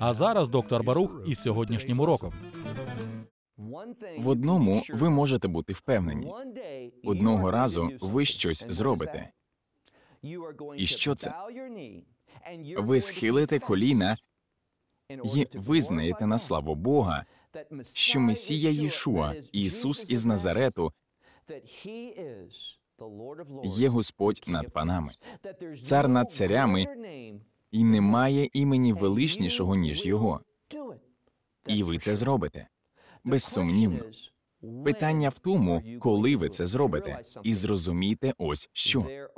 А зараз доктор Барух із сьогоднішнім уроком. В одному ви можете бути впевнені. Одного разу ви щось зробите. І що це? Ви схилите коліна і визнаєте на славу Бога, що Месія Єшуа, Ісус із Назарету, є Господь над панами, цар над царями і немає імені величнішого, ніж його. І ви це зробите безсумнівно. Питання в тому, коли ви це зробите, і зрозумійте ось що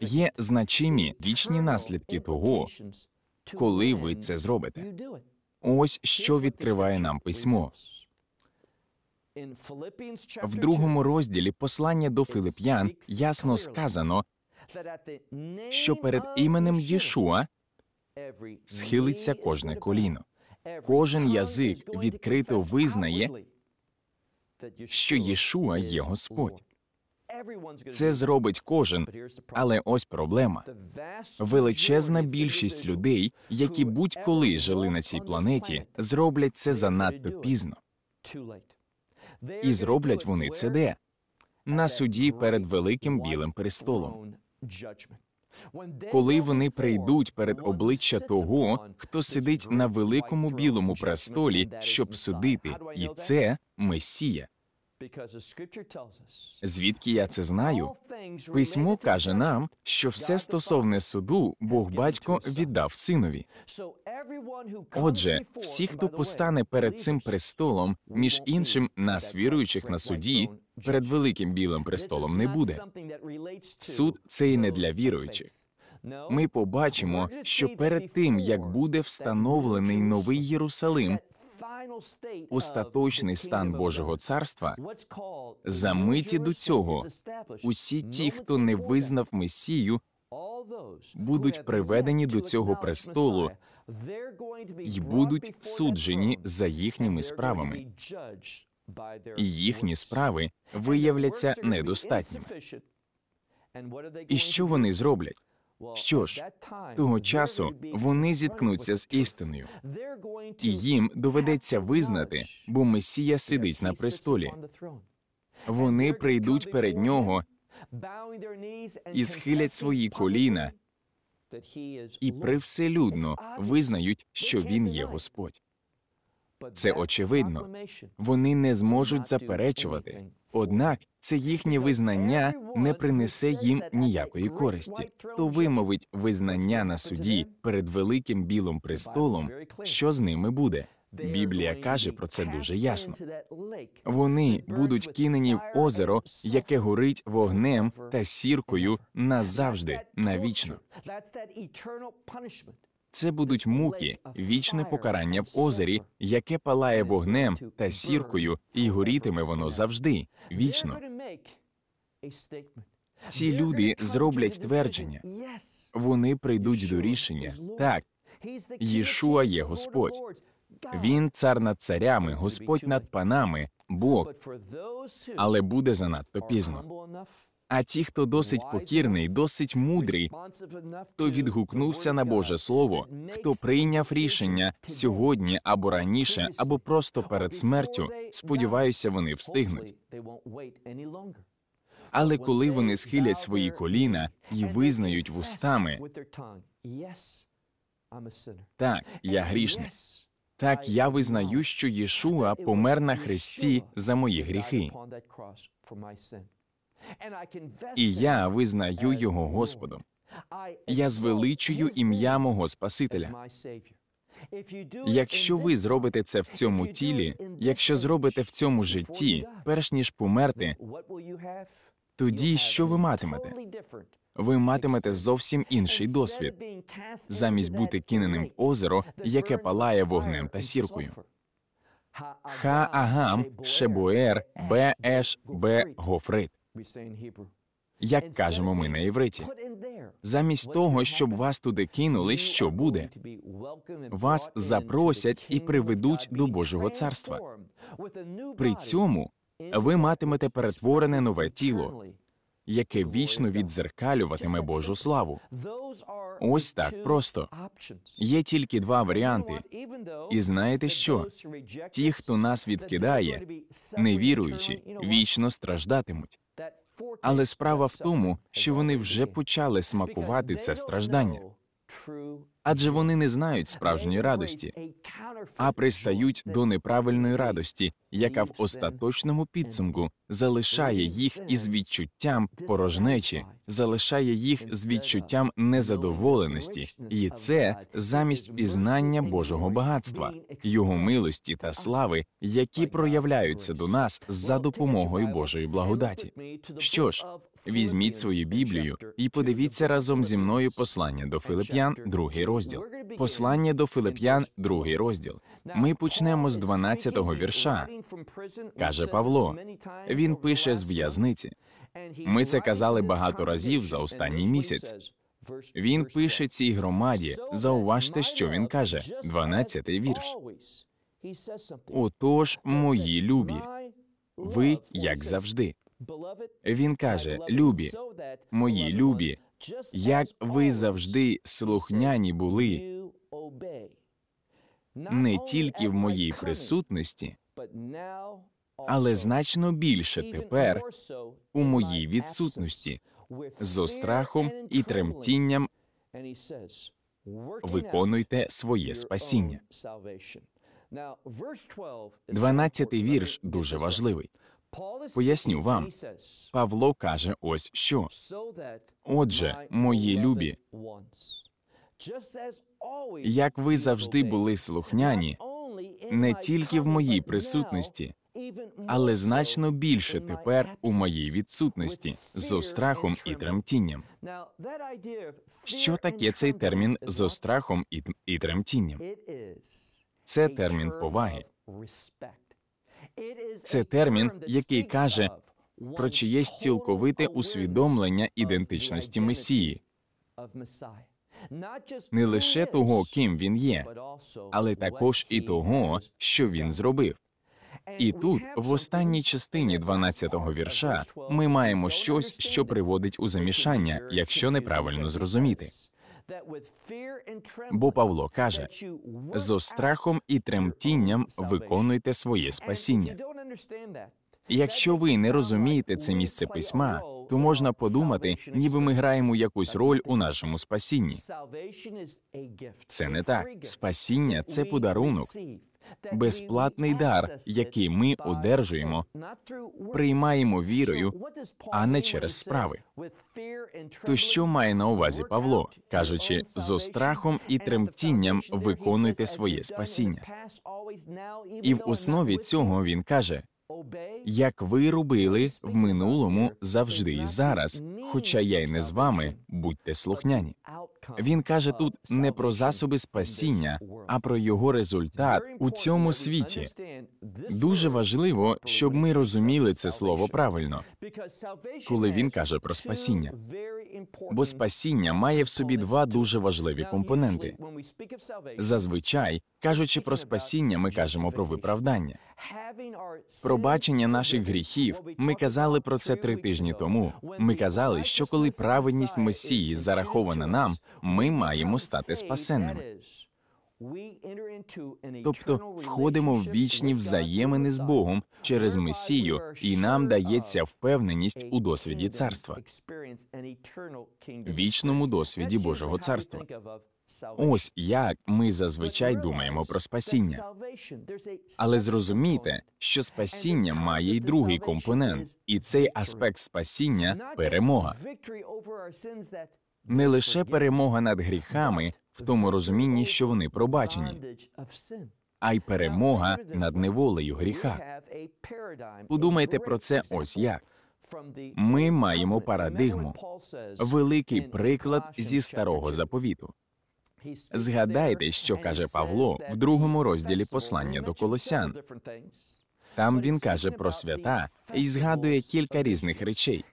є значимі вічні наслідки того, коли ви це зробите. Ось що відкриває нам письмо. В другому розділі послання до Филип'ян ясно сказано, що перед іменем Єшуа схилиться кожне коліно, кожен язик відкрито визнає, що Єшуа є Господь. Це зробить кожен, але ось проблема. Величезна більшість людей, які будь-коли жили на цій планеті, зроблять це занадто пізно. І зроблять вони це де на суді перед великим білим престолом. Коли вони прийдуть перед обличчя того, хто сидить на великому білому престолі, щоб судити, і це Месія. Звідки я це знаю? Письмо каже нам, що все стосовне суду Бог батько віддав синові. Отже, всі, хто постане перед цим престолом, між іншим нас віруючих на суді, перед великим білим престолом не буде. Суд це і не для віруючих. Ми побачимо, що перед тим як буде встановлений новий Єрусалим, остаточний стан Божого царства замиті до цього. Усі ті, хто не визнав Месію, будуть приведені до цього престолу і будуть суджені за їхніми справами. І їхні справи виявляться недостатніми. І що вони зроблять? Що ж, того часу вони зіткнуться з істиною, і їм доведеться визнати, бо Месія сидить на престолі. Вони прийдуть перед нього і схилять свої коліна і привселюдно визнають, що він є Господь. Це очевидно. Вони не зможуть заперечувати. Однак це їхнє визнання не принесе їм ніякої користі. То вимовить визнання на суді перед великим білим престолом, що з ними буде. Біблія каже про це дуже ясно. Вони будуть кинені в озеро, яке горить вогнем та сіркою назавжди навічно. Це будуть муки, вічне покарання в озері, яке палає вогнем та сіркою, і горітиме воно завжди вічно. Ці люди зроблять твердження. Вони прийдуть до рішення. Так, Єшуа є Господь. Він цар над царями, Господь над панами, Бог. Але буде занадто пізно. А ті, хто досить покірний, досить мудрий, хто відгукнувся на Боже Слово, хто прийняв рішення сьогодні або раніше, або просто перед смертю, сподіваюся, вони встигнуть. Але коли вони схилять свої коліна і визнають вустами, так, я грішник. Так, я визнаю, що Єшуа помер на хресті за мої гріхи і я визнаю його Господом. Я звеличую ім'я мого Спасителя. Якщо ви зробите це в цьому тілі, якщо зробите в цьому житті, перш ніж померти, тоді що ви матимете? Ви матимете зовсім інший досвід, замість бути киненим в озеро, яке палає вогнем та сіркою. Ха агам, шебуер, бе еш, бе гофрит. Як кажемо ми на євриті, замість того, щоб вас туди кинули, що буде? Вас запросять і приведуть до Божого царства. При цьому ви матимете перетворене нове тіло, яке вічно відзеркалюватиме Божу славу. Ось так просто є тільки два варіанти. І знаєте що? Ті, хто нас відкидає, не віруючи, вічно страждатимуть але справа в тому, що вони вже почали смакувати це страждання адже вони не знають справжньої радості, а пристають до неправильної радості, яка в остаточному підсумку залишає їх із відчуттям порожнечі, залишає їх з відчуттям незадоволеності, і це замість пізнання Божого багатства, його милості та слави, які проявляються до нас за допомогою Божої благодаті. Що ж, Візьміть свою Біблію і подивіться разом зі мною послання до Филип'ян, другий розділ. Послання до Филип'ян, другий розділ. Ми почнемо з 12-го вірша. каже Павло. Він пише з в'язниці. Ми це казали багато разів за останній місяць. Він пише цій громаді. Зауважте, що він каже. 12-й вірш. Отож, мої любі, ви як завжди. Він каже: Любі, мої любі, як ви завжди слухняні були не тільки в моїй присутності, але значно більше тепер у моїй відсутності з острахом і тремтінням виконуйте своє спасіння. 12-й вірш дуже важливий. Поясню вам, Павло каже ось що. Отже, мої любі, як ви завжди були слухняні, не тільки в моїй присутності, але значно більше тепер у моїй відсутності з страхом і тремтінням. Що таке цей термін з острахом і тремтінням? Це термін поваги. Це термін, який каже про чиєсь цілковите усвідомлення ідентичності Месії, не лише того, ким він є, але також і того, що він зробив. І тут, в останній частині 12-го вірша, ми маємо щось, що приводить у замішання, якщо неправильно зрозуміти. Бо Павло каже: зо страхом і тремтінням виконуйте своє спасіння. Якщо ви не розумієте це місце письма, то можна подумати, ніби ми граємо якусь роль у нашому спасінні. Це не так. Спасіння це подарунок безплатний дар, який ми одержуємо, приймаємо вірою, а не через справи. То що має на увазі Павло, кажучи, зо страхом і тремтінням виконуйте своє спасіння. І в основі цього він каже як ви робили в минулому завжди і зараз. Хоча я й не з вами, будьте слухняні. Він каже тут не про засоби спасіння, а про його результат у цьому світі. Дуже важливо, щоб ми розуміли це слово правильно. коли він каже про спасіння бо спасіння має в собі два дуже важливі компоненти. Зазвичай, кажучи про спасіння, ми кажемо про виправдання. Пробачення наших гріхів. Ми казали про це три тижні тому. Ми казали, що коли праведність Месії зарахована нам, ми маємо стати спасенними. Тобто входимо в вічні взаємини з Богом через Месію, і нам дається впевненість у досвіді царства, вічному досвіді Божого царства. Ось як ми зазвичай думаємо про спасіння. Але зрозумійте, що спасіння має й другий компонент, і цей аспект спасіння перемога не лише перемога над гріхами в тому розумінні, що вони пробачені, а й перемога над неволею гріха. Подумайте про це ось як. Ми маємо парадигму, великий приклад зі старого заповіту. Згадайте, що каже Павло в другому розділі послання до Колосян. Там він каже про свята і згадує кілька різних речей.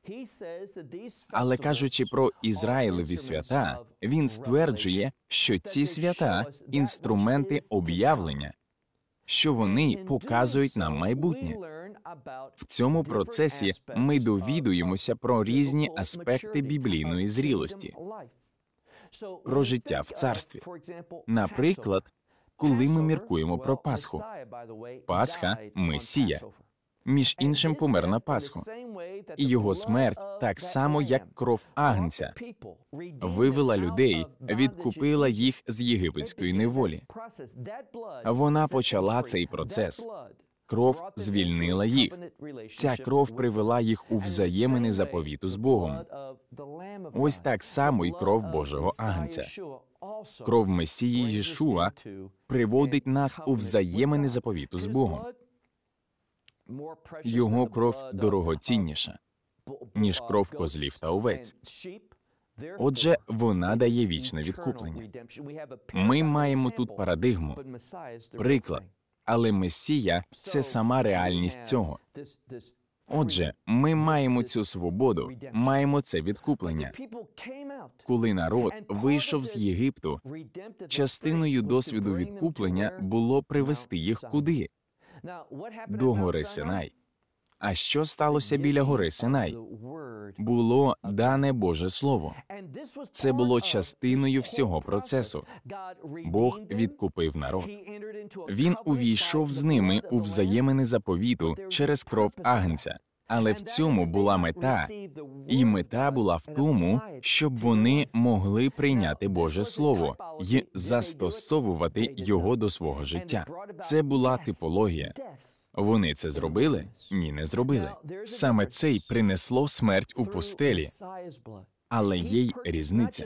Але кажучи про Ізраїлеві свята, він стверджує, що ці свята інструменти об'явлення, що вони показують нам майбутнє. В цьому процесі ми довідуємося про різні аспекти біблійної зрілості. Про життя в царстві, наприклад, коли ми міркуємо про Пасху. Пасха Месія. Між іншим помер на Пасху. І його смерть, так само як кров Агнця, вивела людей, відкупила їх з єгипетської неволі. Вона почала цей процес. Кров звільнила їх. Ця кров привела їх у взаємини заповіту з Богом. Ось так само і кров Божого Агнця. Кров Месії Єшуа приводить нас у взаємини заповіту з Богом. Його кров дорогоцінніша, ніж кров козлів та овець. Отже, вона дає вічне відкуплення. Ми маємо тут парадигму, приклад але Месія це сама реальність цього. Отже, ми маємо цю свободу, маємо це відкуплення. Коли народ вийшов з Єгипту, частиною досвіду відкуплення було привести їх куди? До гори Синай. А що сталося біля гори Синай? Було дане Боже Слово. Це було частиною всього процесу. Бог відкупив народ. Він увійшов з ними у взаємини заповіту через кров Агнця. Але в цьому була мета, і мета була в тому, щоб вони могли прийняти Боже Слово і застосовувати його до свого життя. Це була типологія. Вони це зробили? Ні, не зробили. Саме це й принесло смерть у пустелі. Але є й різниця.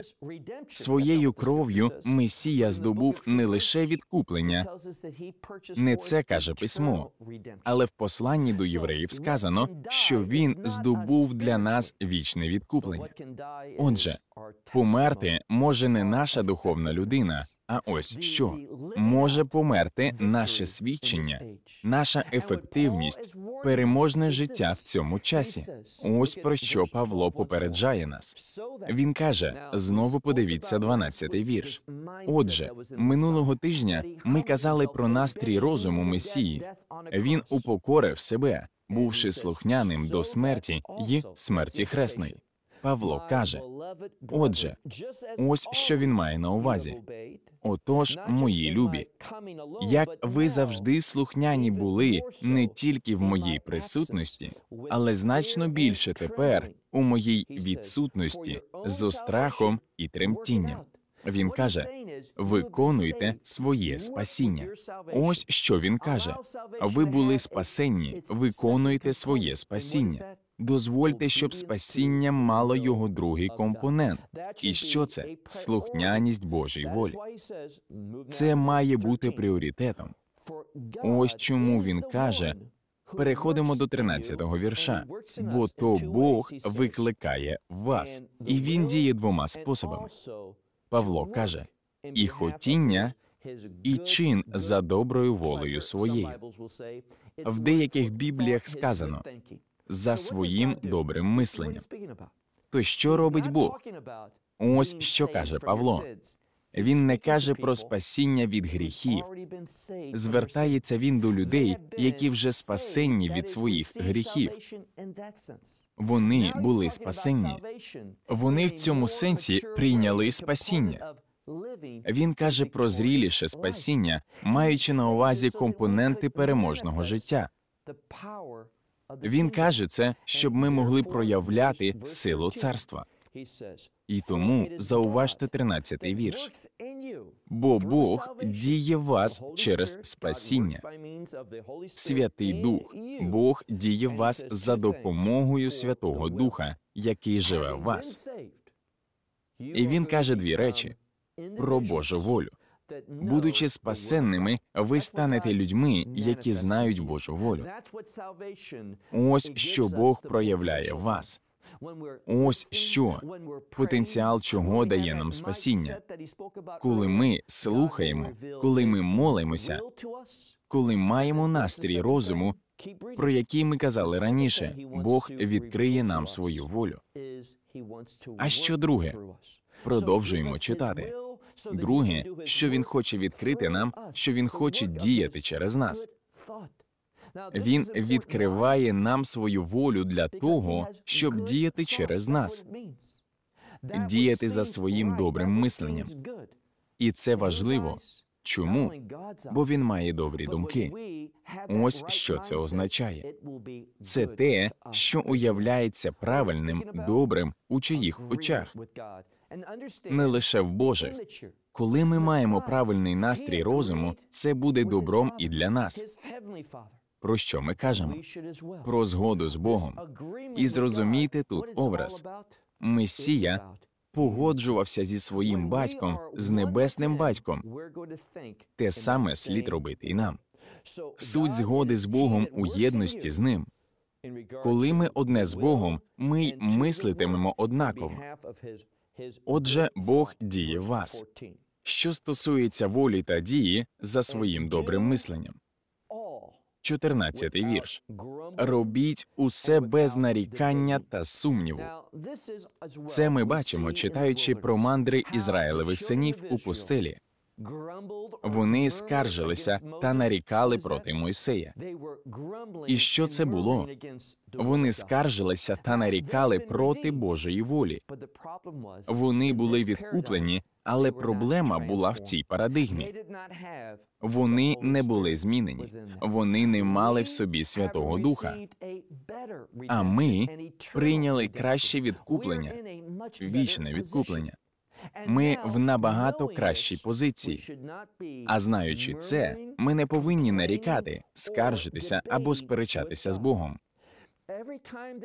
Своєю кров'ю Месія здобув не лише відкуплення, не це каже письмо, але в посланні до євреїв сказано, що він здобув для нас вічне відкуплення. Отже, померти може не наша духовна людина, а ось що може померти наше свідчення, наша ефективність, переможне життя в цьому часі. Ось про що Павло попереджає нас. Він каже: знову подивіться 12-й вірш. Отже, минулого тижня ми казали про настрій розуму Месії. Він упокорив себе, бувши слухняним до смерті й смерті хресної. Павло каже: отже, ось що він має на увазі. Отож, мої любі, як ви завжди слухняні були не тільки в моїй присутності, але значно більше тепер у моїй відсутності зо страхом і тремтінням. Він каже: виконуйте своє спасіння. Ось що він каже: ви були спасенні, виконуйте своє спасіння дозвольте, щоб спасіння мало його другий компонент. І що це? Слухняність Божій волі. Це має бути пріоритетом. Ось чому він каже. Переходимо до 13-го вірша, бо то Бог викликає вас, і він діє двома способами. Павло каже і хотіння, і чин за доброю волею своєю. В деяких бібліях сказано за своїм добрим мисленням. То що робить Бог? Ось що каже Павло. Він не каже про спасіння від гріхів. Звертається він до людей, які вже спасенні від своїх гріхів. Вони були спасенні. Вони в цьому сенсі прийняли спасіння. Він каже про зріліше спасіння, маючи на увазі компоненти переможного життя. Він каже це, щоб ми могли проявляти силу царства. І тому зауважте 13-й вірш. Бо Бог діє вас через спасіння. Святий Дух, Бог діє вас за допомогою Святого Духа, який живе в вас. І він каже дві речі про Божу волю. Будучи спасенними, ви станете людьми, які знають Божу волю. Ось що Бог проявляє в вас. Ось що потенціал чого дає нам спасіння. Коли ми слухаємо, коли ми молимося, коли маємо настрій розуму, про який ми казали раніше, Бог відкриє нам свою волю. А що друге? Продовжуємо читати. Друге, що він хоче відкрити нам, що він хоче діяти через нас. Він відкриває нам свою волю для того, щоб діяти через нас, діяти за своїм добрим мисленням. І це важливо. Чому? Бо він має добрі думки. Ось що це означає. Це те, що уявляється правильним, добрим у чиїх очах не лише в Боже. Коли ми маємо правильний настрій розуму, це буде добром і для нас. Про що ми кажемо? Про згоду з Богом. І зрозумійте тут образ. Месія погоджувався зі своїм батьком, з небесним батьком. Те саме слід робити і нам. Суть згоди з Богом у єдності з ним. Коли ми одне з Богом, ми й мислитимемо однаково. Отже, Бог діє в вас. Що стосується волі та дії за своїм добрим мисленням. 14 вірш робіть усе без нарікання та сумніву. Це ми бачимо, читаючи про мандри Ізраїлевих синів у пустелі. Вони скаржилися та нарікали проти Мойсея. І що це було? Вони скаржилися та нарікали проти Божої волі. Вони були відкуплені, але проблема була в цій парадигмі. Вони не були змінені. Вони не мали в собі Святого Духа. А ми прийняли краще відкуплення, вічне відкуплення. Ми в набагато кращій позиції. А знаючи це, ми не повинні нарікати, скаржитися або сперечатися з Богом.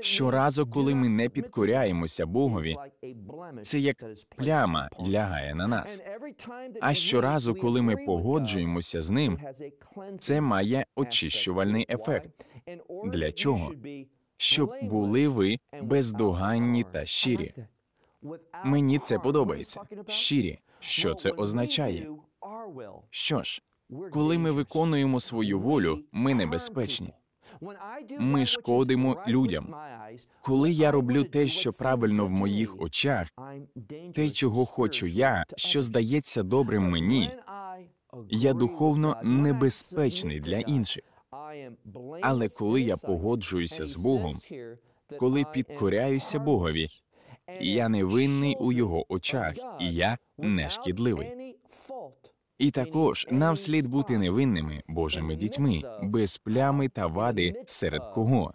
Щоразу, коли ми не підкоряємося Богові, це як пляма лягає на нас. А щоразу, коли ми погоджуємося з ним, це має очищувальний ефект. Для чого? Щоб були ви бездоганні та щирі. Мені це подобається. Щирі, що це означає? Що ж, коли ми виконуємо свою волю, ми небезпечні. Ми шкодимо людям. Коли я роблю те, що правильно в моїх очах, те, чого хочу я, що здається добрим мені, я духовно небезпечний для інших. Але коли я погоджуюся з Богом, коли підкоряюся Богові, я не винний у його очах, і я не шкідливий. І також нам слід бути невинними Божими дітьми, без плями та вади серед кого?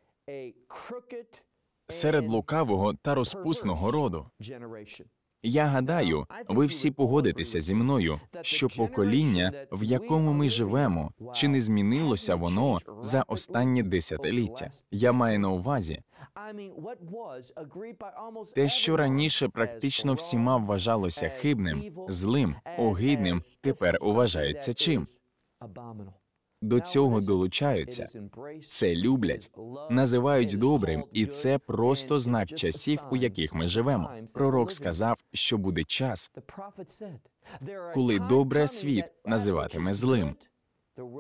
Серед лукавого та розпусного роду. Я гадаю, ви всі погодитеся зі мною, що покоління, в якому ми живемо, чи не змінилося воно за останні десятиліття. Я маю на увазі те, що раніше практично всіма вважалося хибним, злим, огидним, тепер вважається чим до цього долучаються, це люблять, називають добрим, і це просто знак часів, у яких ми живемо. Пророк сказав, що буде час, коли добре світ називатиме злим.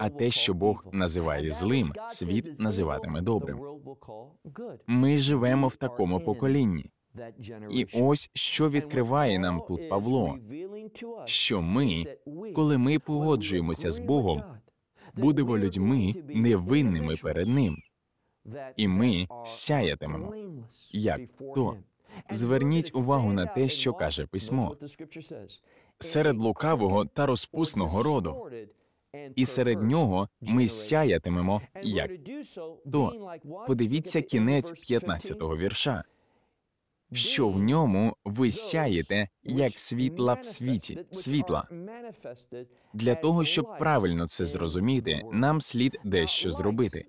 А те, що Бог називає злим, світ називатиме добрим. Ми живемо в такому поколінні. І ось що відкриває нам тут Павло, що ми, коли ми погоджуємося з Богом будемо людьми невинними перед ним, і ми сяятимемо, як то. Зверніть увагу на те, що каже письмо серед лукавого та розпусного роду, і серед нього ми сяятимемо як то. Подивіться кінець 15-го вірша що в ньому ви сяєте як світла в світі, світла. Для того, щоб правильно це зрозуміти, нам слід дещо зробити.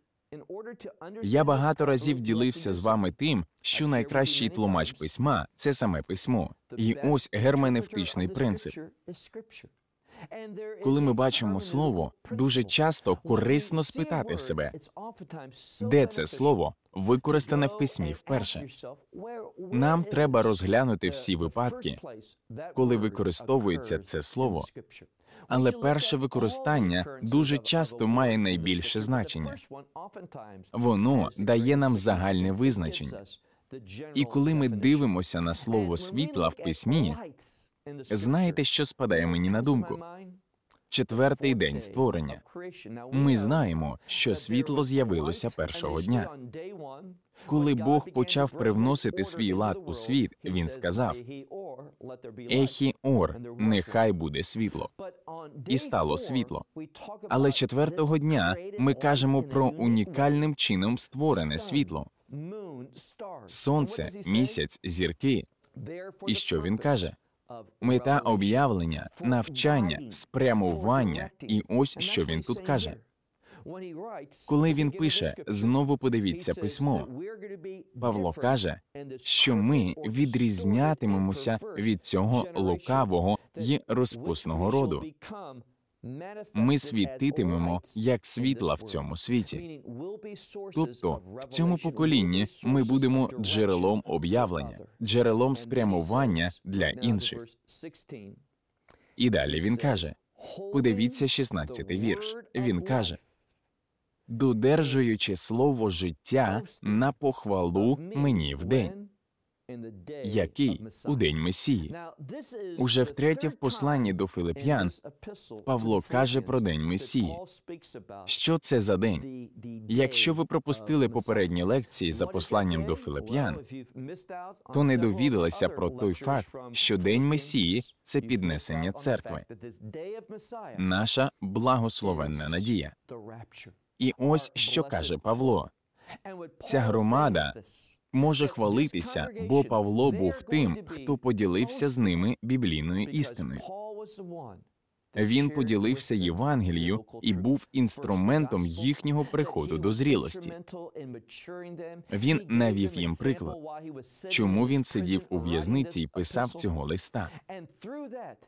Я багато разів ділився з вами тим, що найкращий тлумач письма це саме письмо, і ось герменевтичний принцип. Коли ми бачимо слово, дуже часто корисно спитати в себе, де це слово використане в письмі вперше. Нам треба розглянути всі випадки, коли використовується це слово. Але перше використання дуже часто має найбільше значення. Воно дає нам загальне визначення. І коли ми дивимося на слово світла в письмі, Знаєте, що спадає мені на думку? Четвертий день створення. Ми знаємо, що світло з'явилося першого дня. Коли Бог почав привносити свій лад у світ, він сказав Ехі ор, нехай буде світло. І стало світло. Але четвертого дня ми кажемо про унікальним чином створене світло. Сонце, місяць, зірки. І що він каже? Мета об'явлення, навчання, спрямування, і ось що він тут каже. Коли він пише, знову подивіться письмо. Павло каже, що ми відрізнятимемося від цього лукавого і розпусного роду. Ми світитимемо як світла в цьому світі. Тобто, в цьому поколінні ми будемо джерелом об'явлення, джерелом спрямування для інших. І далі він каже: подивіться 16-й вірш. Він каже. Додержуючи слово життя на похвалу мені в день який у день Месії. Уже втретє в посланні до Филип'ян Павло каже про день Месії. Що це за день? Якщо ви пропустили попередні лекції за посланням до Филип'ян, то не довідалися про той факт, що день Месії це піднесення церкви. Наша благословенна надія. І ось що каже Павло. Ця громада може хвалитися, бо Павло був тим, хто поділився з ними біблійною істиною. Він поділився Євангелією і був інструментом їхнього приходу до зрілості. Він навів їм приклад, чому він сидів у в'язниці і писав цього листа.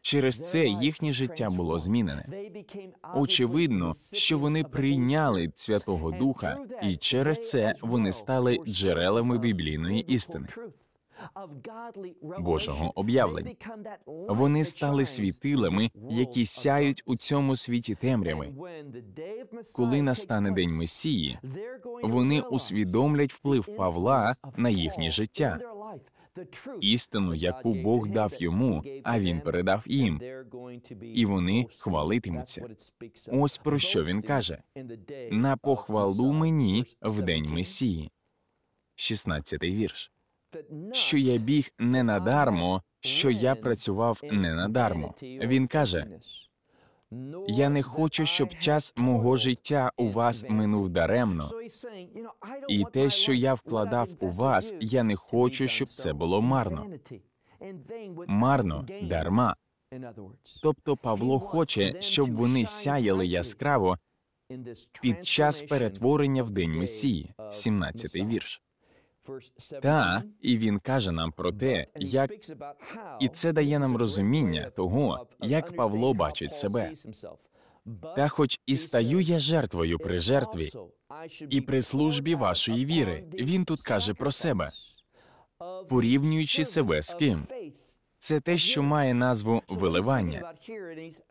Через це їхнє життя було змінене. Очевидно, що вони прийняли Святого Духа, і через це вони стали джерелами біблійної істини. Божого об'явлення. Вони стали світилами, які сяють у цьому світі темряви. Коли настане день Месії, вони усвідомлять вплив Павла на їхнє життя. Істину, яку Бог дав йому, а він передав їм. І вони хвалитимуться. Ось про що він каже: на похвалу мені в день Месії, 16 вірш що я біг не надармо, що я працював не надармо. Він каже: я не хочу, щоб час мого життя у вас минув даремно. І те, що я вкладав у вас, я не хочу, щоб це було марно. Марно, дарма. Тобто Павло хоче, щоб вони сяяли яскраво під час перетворення в день Месії, 17-й вірш. Та і він каже нам про те, як і це дає нам розуміння того, як Павло бачить себе. Та, хоч і стаю я жертвою при жертві і при службі вашої віри, він тут каже про себе, порівнюючи себе з ким. Це те, що має назву виливання.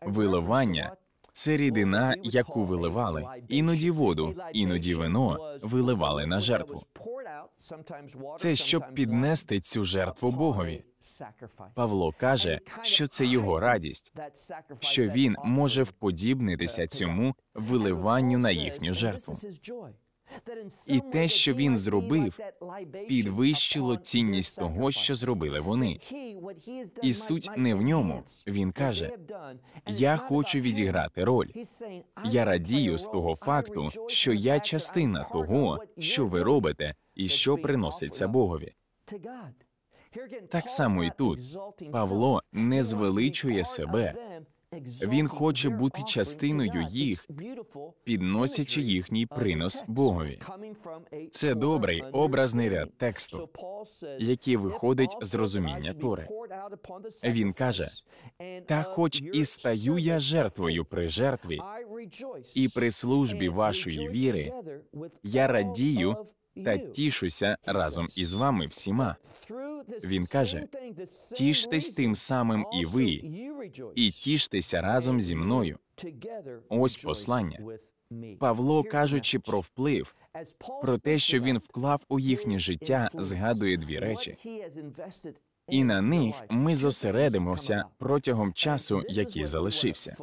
Виливання це рідина, яку виливали, іноді воду, іноді вино виливали на жертву. Це щоб піднести цю жертву Богові. Павло каже, що це його радість, що він може вподібнитися цьому виливанню на їхню жертву. І те, що він зробив, підвищило цінність того, що зробили вони. І суть не в ньому. Він каже: Я хочу відіграти роль. Я радію з того факту, що я частина того, що ви робите, і що приноситься Богові. Так само і тут Павло не звеличує себе. Він хоче бути частиною їх, підносячи їхній uh, принос Богові. Це добрий образний ряд тексту, який виходить з розуміння Тори. Він каже: та, uh, хоч і стаю я жертвою при жертві, і при службі вашої віри, я радію та тішуся разом із вами всіма. Він каже: тіштесь тим самим і ви, і тіштеся разом зі мною. Ось послання. Павло, кажучи про вплив, про те, що він вклав у їхнє життя, згадує дві речі. І на них ми зосередимося протягом часу, який залишився.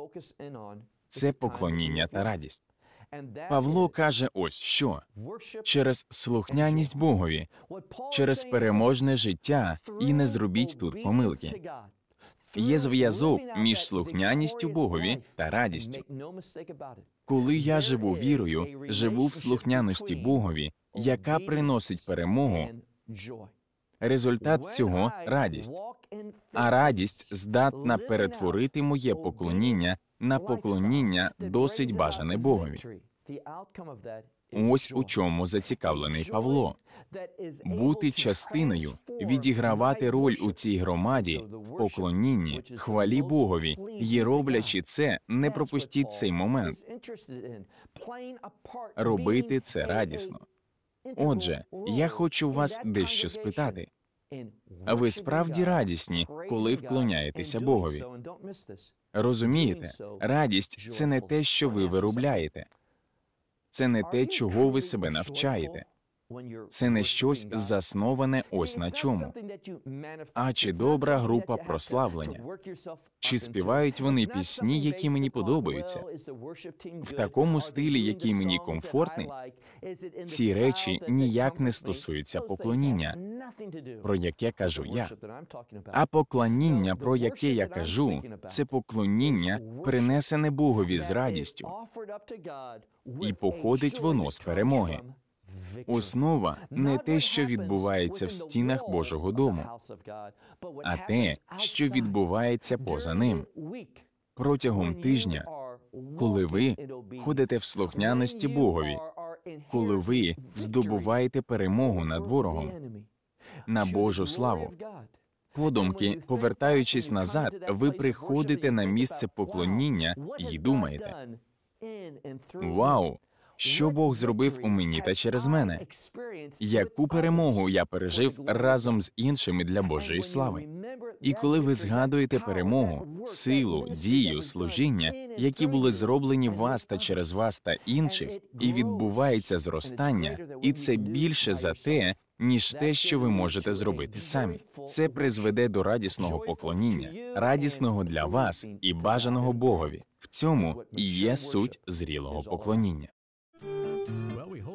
Це поклоніння та радість. Павло каже, ось що через слухняність Богові, через переможне життя, і не зробіть тут помилки. Є зв'язок між слухняністю Богові та радістю. Коли я живу вірою, живу в слухняності Богові, яка приносить перемогу. Результат цього радість, а радість здатна перетворити моє поклоніння на поклоніння досить бажане Богові. Ось у чому зацікавлений Павло. Бути частиною, відігравати роль у цій громаді в поклонінні, хвалі Богові, і роблячи це, не пропустіть цей момент. Робити це радісно. Отже, я хочу вас дещо спитати. Ви справді радісні, коли вклоняєтеся Богові. Розумієте, радість це не те, що ви виробляєте, це не те, чого ви себе навчаєте. Це не щось засноване ось на чому. А чи добра група прославлення? Чи співають вони пісні, які мені подобаються? в такому стилі, який мені комфортний? Ці речі ніяк не стосуються поклоніння, про яке кажу я. А поклоніння, про яке я кажу, це поклоніння, принесене Богові з радістю і походить воно з перемоги. Основа не те, що відбувається в стінах Божого дому, а те, що відбувається поза ним протягом тижня, коли ви ходите в слухняності Богові, коли ви здобуваєте перемогу над ворогом на Божу славу. Подумки, повертаючись назад, ви приходите на місце поклоніння і думаєте: Вау! що Бог зробив у мені та через мене. Яку перемогу я пережив разом з іншими для Божої слави. І коли ви згадуєте перемогу, силу, дію, служіння, які були зроблені вас та через вас та інших, і відбувається зростання, і це більше за те. Ніж те, що ви можете зробити самі, це призведе до радісного поклоніння, радісного для вас і бажаного Богові. В цьому і є суть зрілого поклоніння.